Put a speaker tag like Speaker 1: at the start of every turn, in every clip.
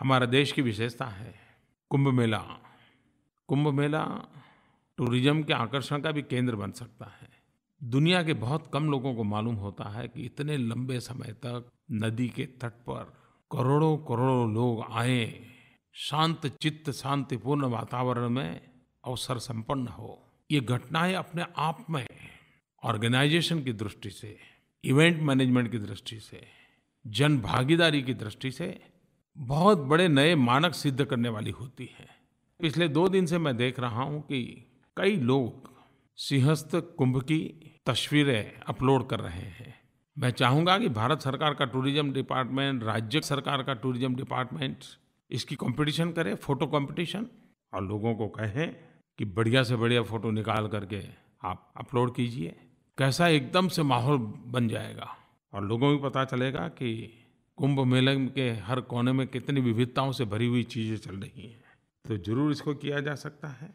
Speaker 1: हमारा देश की विशेषता है कुंभ मेला कुंभ मेला टूरिज्म के आकर्षण का भी केंद्र बन सकता है दुनिया के बहुत कम लोगों को मालूम होता है कि इतने लंबे समय तक नदी के तट पर करोड़ों करोड़ों लोग आए शांत चित्त शांतिपूर्ण वातावरण में अवसर संपन्न हो ये घटनाएं अपने आप में ऑर्गेनाइजेशन की दृष्टि से इवेंट मैनेजमेंट की दृष्टि से जन भागीदारी की दृष्टि से बहुत बड़े नए मानक सिद्ध करने वाली होती है पिछले दो दिन से मैं देख रहा हूँ कि कई लोग सिंहस्थ कुंभ की तस्वीरें अपलोड कर रहे हैं मैं चाहूँगा कि भारत सरकार का टूरिज्म डिपार्टमेंट राज्य सरकार का टूरिज्म डिपार्टमेंट इसकी कंपटीशन करे फोटो कंपटीशन और लोगों को कहें कि बढ़िया से बढ़िया फोटो निकाल करके आप अपलोड कीजिए कैसा एकदम से माहौल बन जाएगा और लोगों को पता चलेगा कि कुंभ मेले के हर कोने में कितनी विविधताओं से भरी हुई चीज़ें चल रही हैं तो जरूर इसको किया जा सकता है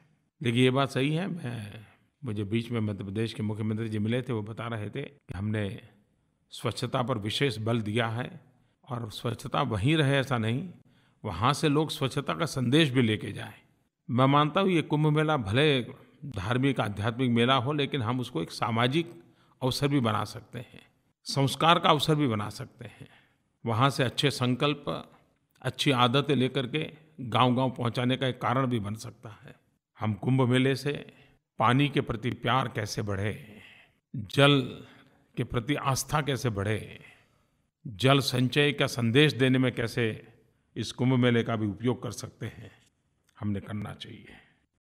Speaker 1: लेकिन ये बात सही है मैं मुझे बीच में मध्य प्रदेश के मुख्यमंत्री जी मिले थे वो बता रहे थे कि हमने स्वच्छता पर विशेष बल दिया है और स्वच्छता वहीं रहे ऐसा नहीं वहाँ से लोग स्वच्छता का संदेश भी लेके जाए मैं मानता हूँ ये कुंभ मेला भले धार्मिक आध्यात्मिक मेला हो लेकिन हम उसको एक सामाजिक अवसर भी बना सकते हैं संस्कार का अवसर भी बना सकते हैं वहाँ से अच्छे संकल्प अच्छी आदतें लेकर के गांव-गांव पहुँचाने का एक कारण भी बन सकता है हम कुंभ मेले से पानी के प्रति प्यार कैसे बढ़े जल के प्रति आस्था कैसे बढ़े जल संचय का संदेश देने में कैसे इस कुंभ मेले का भी उपयोग कर सकते हैं हमने करना चाहिए